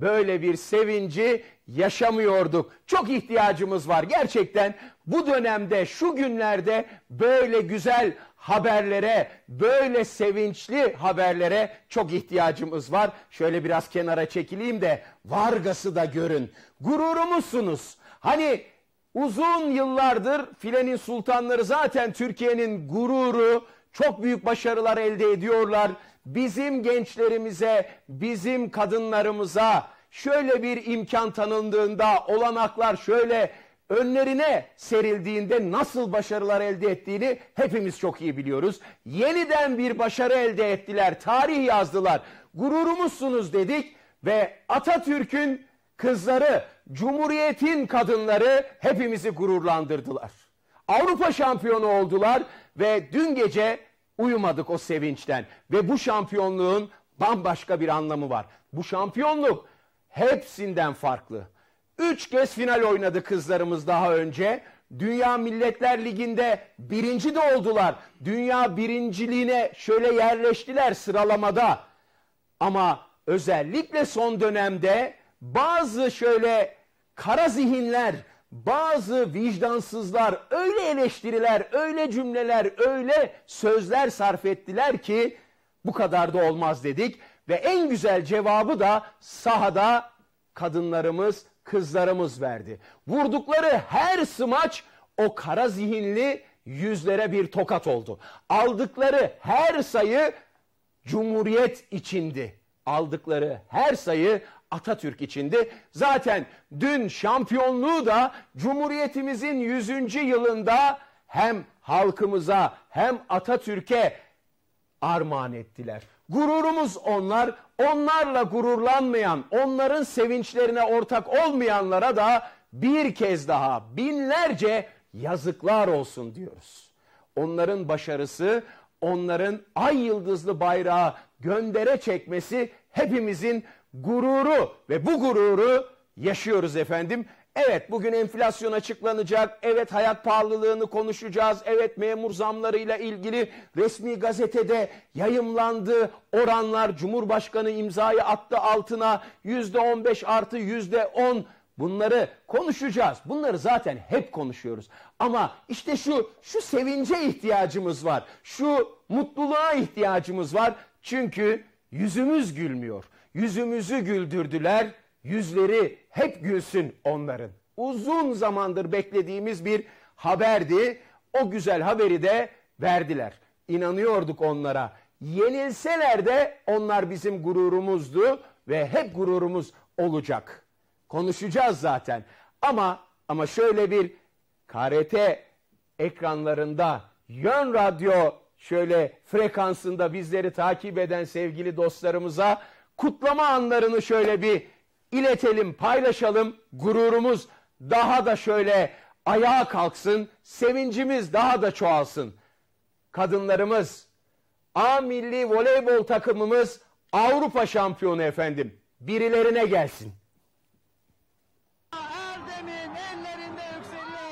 böyle bir sevinci yaşamıyorduk. Çok ihtiyacımız var gerçekten. Bu dönemde, şu günlerde böyle güzel haberlere, böyle sevinçli haberlere çok ihtiyacımız var. Şöyle biraz kenara çekileyim de Vargas'ı da görün. Gururumuzsunuz. Hani uzun yıllardır filenin sultanları zaten Türkiye'nin gururu, çok büyük başarılar elde ediyorlar bizim gençlerimize, bizim kadınlarımıza şöyle bir imkan tanındığında, olanaklar şöyle önlerine serildiğinde nasıl başarılar elde ettiğini hepimiz çok iyi biliyoruz. Yeniden bir başarı elde ettiler, tarih yazdılar. Gururumuzsunuz dedik ve Atatürk'ün kızları, Cumhuriyet'in kadınları hepimizi gururlandırdılar. Avrupa şampiyonu oldular ve dün gece Uyumadık o sevinçten ve bu şampiyonluğun bambaşka bir anlamı var. Bu şampiyonluk hepsinden farklı. Üç kez final oynadı kızlarımız daha önce. Dünya Milletler Ligi'nde birinci de oldular. Dünya birinciliğine şöyle yerleştiler sıralamada. Ama özellikle son dönemde bazı şöyle kara zihinler, bazı vicdansızlar öyle eleştiriler, öyle cümleler, öyle sözler sarf ettiler ki bu kadar da olmaz dedik. Ve en güzel cevabı da sahada kadınlarımız, kızlarımız verdi. Vurdukları her smaç o kara zihinli yüzlere bir tokat oldu. Aldıkları her sayı Cumhuriyet içindi. Aldıkları her sayı Atatürk içindi. Zaten dün şampiyonluğu da Cumhuriyetimizin 100. yılında hem halkımıza hem Atatürk'e armağan ettiler. Gururumuz onlar, onlarla gururlanmayan, onların sevinçlerine ortak olmayanlara da bir kez daha binlerce yazıklar olsun diyoruz. Onların başarısı, onların ay yıldızlı bayrağı göndere çekmesi hepimizin gururu ve bu gururu yaşıyoruz efendim. Evet bugün enflasyon açıklanacak. Evet hayat pahalılığını konuşacağız. Evet memur zamlarıyla ilgili resmi gazetede yayımlandı oranlar. Cumhurbaşkanı imzayı attı altına yüzde on beş artı yüzde on. Bunları konuşacağız. Bunları zaten hep konuşuyoruz. Ama işte şu şu sevince ihtiyacımız var. Şu mutluluğa ihtiyacımız var. Çünkü yüzümüz gülmüyor. Yüzümüzü güldürdüler, yüzleri hep gülsün onların. Uzun zamandır beklediğimiz bir haberdi. O güzel haberi de verdiler. İnanıyorduk onlara. Yenilseler de onlar bizim gururumuzdu ve hep gururumuz olacak. Konuşacağız zaten. Ama ama şöyle bir KRT ekranlarında Yön Radyo şöyle frekansında bizleri takip eden sevgili dostlarımıza kutlama anlarını şöyle bir iletelim, paylaşalım. Gururumuz daha da şöyle ayağa kalksın, sevincimiz daha da çoğalsın. Kadınlarımız, A milli voleybol takımımız Avrupa şampiyonu efendim. Birilerine gelsin. Erdem'in ellerinde yükseliyor.